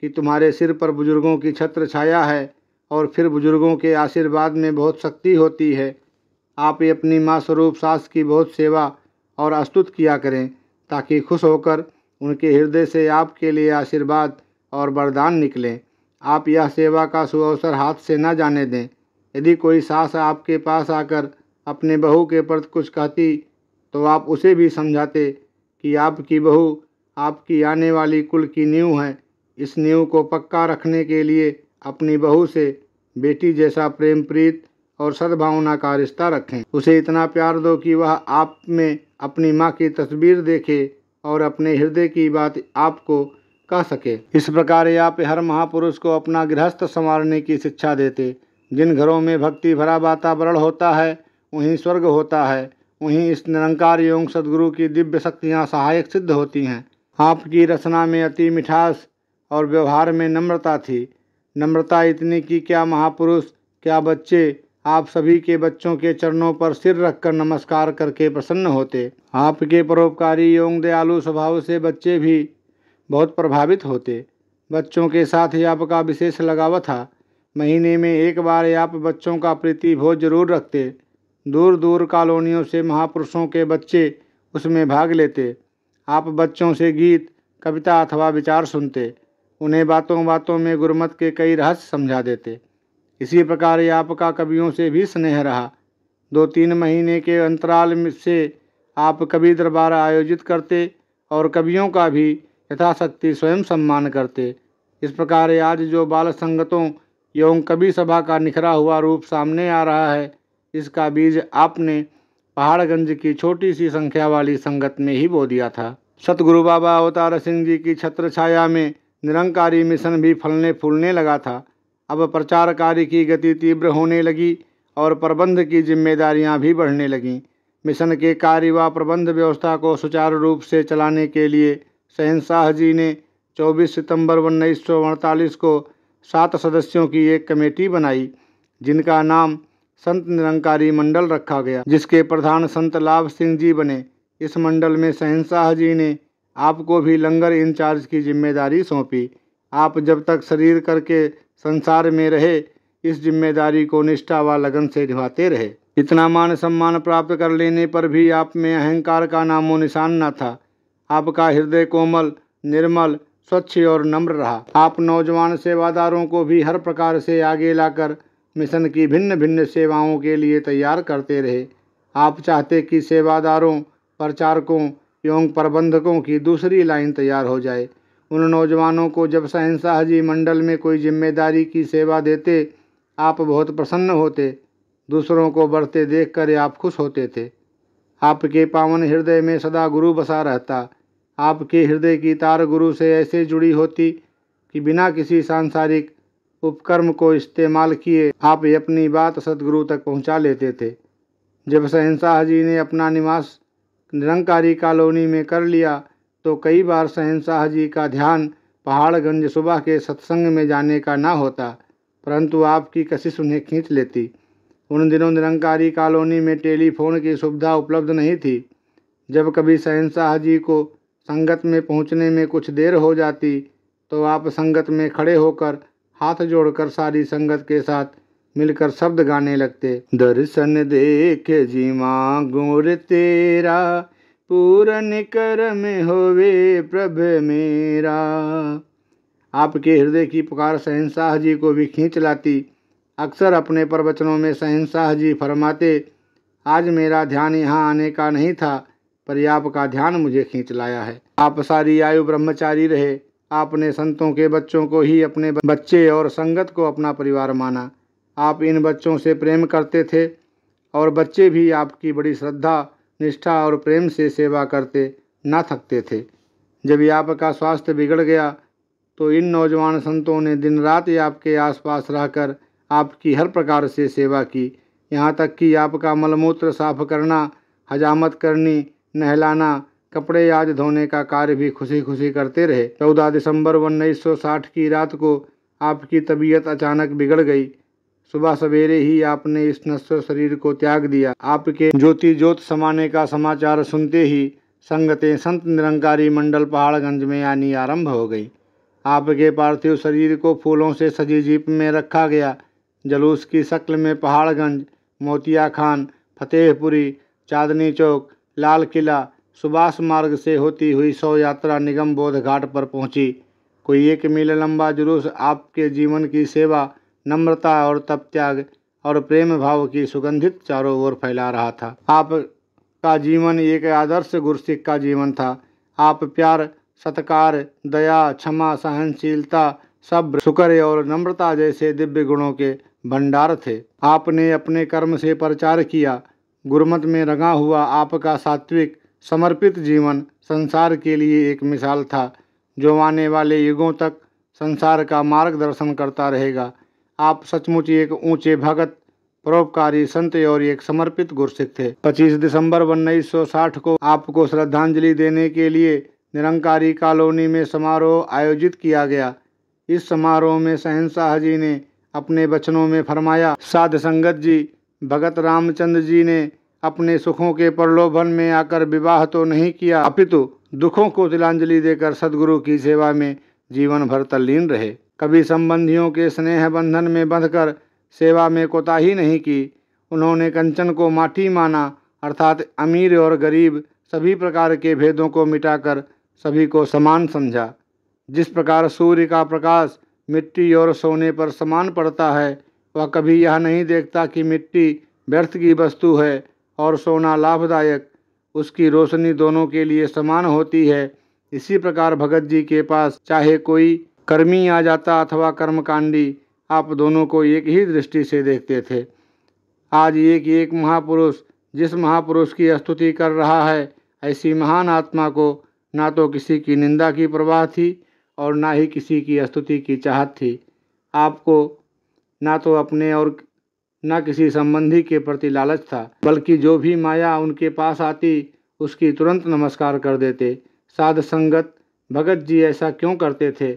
Speaker 1: कि तुम्हारे सिर पर बुजुर्गों की छत्र छाया है और फिर बुजुर्गों के आशीर्वाद में बहुत शक्ति होती है आप ये अपनी माँ स्वरूप सास की बहुत सेवा और अस्तुत किया करें ताकि खुश होकर उनके हृदय से आपके लिए आशीर्वाद और वरदान निकलें आप यह सेवा का सुअवसर हाथ से न जाने दें यदि कोई सास आपके पास आकर अपने बहू के प्रति कुछ कहती तो आप उसे भी समझाते कि आपकी बहू आपकी आने वाली कुल की नींव है इस नींव को पक्का रखने के लिए अपनी बहू से बेटी जैसा प्रेम प्रीत और सद्भावना का रिश्ता रखें उसे इतना प्यार दो कि वह आप में अपनी माँ की तस्वीर देखे और अपने हृदय की बात आपको कह सके इस प्रकार आप हर महापुरुष को अपना गृहस्थ संवारने की शिक्षा देते जिन घरों में भक्ति भरा वातावरण होता है वहीं स्वर्ग होता है वहीं इस निरंकार योग सदगुरु की दिव्य शक्तियाँ सहायक सिद्ध होती हैं आपकी रचना में अति मिठास और व्यवहार में नम्रता थी नम्रता इतनी कि क्या महापुरुष क्या बच्चे आप सभी के बच्चों के चरणों पर सिर रखकर नमस्कार करके प्रसन्न होते आपके परोपकारी एवं दयालु स्वभाव से बच्चे भी बहुत प्रभावित होते बच्चों के साथ ही आपका विशेष लगाव था महीने में एक बार आप बच्चों का प्रीति भोज जरूर रखते दूर दूर कॉलोनियों से महापुरुषों के बच्चे उसमें भाग लेते आप बच्चों से गीत कविता अथवा विचार सुनते उन्हें बातों बातों में गुरमत के कई रहस्य समझा देते इसी प्रकार ये आपका कवियों से भी स्नेह रहा दो तीन महीने के अंतराल में से आप कवि दरबार आयोजित करते और कवियों का भी यथाशक्ति स्वयं सम्मान करते इस प्रकार आज जो बाल संगतों एवं कवि सभा का निखरा हुआ रूप सामने आ रहा है इसका बीज आपने पहाड़गंज की छोटी सी संख्या वाली संगत में ही बो दिया था सतगुरु बाबा अवतार सिंह जी की छत्र छाया में निरंकारी मिशन भी फलने फूलने लगा था अब प्रचार कार्य की गति तीव्र होने लगी और प्रबंध की जिम्मेदारियां भी बढ़ने लगीं मिशन के कार्य व प्रबंध व्यवस्था को सुचारू रूप से चलाने के लिए शहनशाह जी ने 24 सितंबर उन्नीस को सात सदस्यों की एक कमेटी बनाई जिनका नाम संत निरंकारी मंडल रखा गया जिसके प्रधान संत लाभ सिंह जी बने इस मंडल में शहनशाह जी ने आपको भी लंगर इंचार्ज की जिम्मेदारी सौंपी आप जब तक शरीर करके संसार में रहे इस जिम्मेदारी को निष्ठा व लगन से निभाते रहे इतना मान सम्मान प्राप्त कर लेने पर भी आप में अहंकार का नामो निशान न था आपका हृदय कोमल निर्मल स्वच्छ और नम्र रहा आप नौजवान सेवादारों को भी हर प्रकार से आगे लाकर मिशन की भिन्न भिन्न सेवाओं के लिए तैयार करते रहे आप चाहते कि सेवादारों प्रचारकों एवं प्रबंधकों की दूसरी लाइन तैयार हो जाए उन नौजवानों को जब शहनशाह जी मंडल में कोई जिम्मेदारी की सेवा देते आप बहुत प्रसन्न होते दूसरों को बढ़ते देख कर आप खुश होते थे आपके पावन हृदय में सदा गुरु बसा रहता आपके हृदय की तार गुरु से ऐसे जुड़ी होती कि बिना किसी सांसारिक उपकर्म को इस्तेमाल किए आप अपनी बात सदगुरु तक पहुंचा लेते थे जब शहनशाह जी ने अपना निवास निरंकारी कॉलोनी में कर लिया तो कई बार शहनशाह जी का ध्यान पहाड़गंज सुबह के सत्संग में जाने का ना होता परंतु आपकी कशिश उन्हें खींच लेती उन दिनों निरंकारी कॉलोनी में टेलीफोन की सुविधा उपलब्ध नहीं थी जब कभी शहनशाह जी को संगत में पहुंचने में कुछ देर हो जाती तो आप संगत में खड़े होकर हाथ जोड़कर सारी संगत के साथ मिलकर शब्द गाने लगते दर्शन देख जीमा गुर तेरा पूरन कर्म होवे प्रभ मेरा आपके हृदय की पुकार सहनशाह जी को भी खींच लाती अक्सर अपने प्रवचनों में सहनशाह जी फरमाते आज मेरा ध्यान यहाँ आने का नहीं था पर आपका ध्यान मुझे खींच लाया है आप सारी आयु ब्रह्मचारी रहे आपने संतों के बच्चों को ही अपने बच्चे और संगत को अपना परिवार माना आप इन बच्चों से प्रेम करते थे और बच्चे भी आपकी बड़ी श्रद्धा निष्ठा और प्रेम से सेवा करते ना थकते थे जब आपका स्वास्थ्य बिगड़ गया तो इन नौजवान संतों ने दिन रात आपके आसपास रहकर आपकी हर प्रकार से सेवा की यहाँ तक कि आपका मलमूत्र साफ करना हजामत करनी नहलाना कपड़े याद धोने का कार्य भी खुशी खुशी करते रहे चौदह दिसंबर उन्नीस की रात को आपकी तबीयत अचानक बिगड़ गई सुबह सवेरे ही आपने इस नश्वर शरीर को त्याग दिया आपके ज्योति ज्योत समाने का समाचार सुनते ही संगतें संत निरंकारी मंडल पहाड़गंज में आनी आरंभ हो गई आपके पार्थिव शरीर को फूलों से सजी जीप में रखा गया जलूस की शक्ल में पहाड़गंज मोतिया खान फतेहपुरी चांदनी चौक लाल किला सुभाष मार्ग से होती हुई सौ यात्रा निगम बोध घाट पर पहुंची कोई एक मील लंबा जुलूस आपके जीवन की सेवा नम्रता और तप त्याग और प्रेम भाव की सुगंधित चारों ओर फैला रहा था आपका जीवन एक आदर्श गुरसिख का जीवन था आप प्यार सत्कार दया क्षमा सहनशीलता सब्र शुक्र और नम्रता जैसे दिव्य गुणों के भंडार थे आपने अपने कर्म से प्रचार किया गुरमत में रंगा हुआ आपका सात्विक समर्पित जीवन संसार के लिए एक मिसाल था जो आने वाले युगों तक संसार का मार्गदर्शन करता रहेगा आप सचमुच एक ऊंचे भगत परोपकारी संत और एक समर्पित गुरसिख थे 25 दिसंबर उन्नीस को आपको श्रद्धांजलि देने के लिए निरंकारी कॉलोनी में समारोह आयोजित किया गया इस समारोह में सहनशाह जी ने अपने वचनों में फरमाया साध संगत जी भगत रामचंद्र जी ने अपने सुखों के प्रलोभन में आकर विवाह तो नहीं किया अपितु दुखों को तिलांजलि देकर सदगुरु की सेवा में जीवन भर तल्लीन रहे कभी संबंधियों के स्नेह बंधन में बंधकर सेवा में कोताही नहीं की उन्होंने कंचन को माठी माना अर्थात अमीर और गरीब सभी प्रकार के भेदों को मिटाकर सभी को समान समझा जिस प्रकार सूर्य का प्रकाश मिट्टी और सोने पर समान पड़ता है वह कभी यह नहीं देखता कि मिट्टी व्यर्थ की वस्तु है और सोना लाभदायक उसकी रोशनी दोनों के लिए समान होती है इसी प्रकार भगत जी के पास चाहे कोई कर्मी आ जाता अथवा कर्मकांडी आप दोनों को एक ही दृष्टि से देखते थे आज एक एक महापुरुष जिस महापुरुष की स्तुति कर रहा है ऐसी महान आत्मा को ना तो किसी की निंदा की प्रवाह थी और ना ही किसी की स्तुति की चाहत थी आपको ना तो अपने और ना किसी संबंधी के प्रति लालच था बल्कि जो भी माया उनके पास आती उसकी तुरंत नमस्कार कर देते साध संगत भगत जी ऐसा क्यों करते थे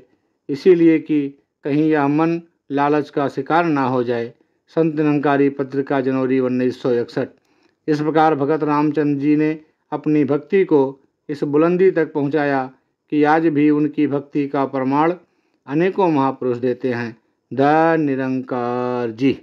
Speaker 1: इसीलिए कि कहीं यह मन लालच का शिकार ना हो जाए संत निरंकारी पत्रिका जनवरी उन्नीस सौ इकसठ इस प्रकार भगत रामचंद्र जी ने अपनी भक्ति को इस बुलंदी तक पहुंचाया कि आज भी उनकी भक्ति का प्रमाण अनेकों महापुरुष देते हैं द निरंकार जी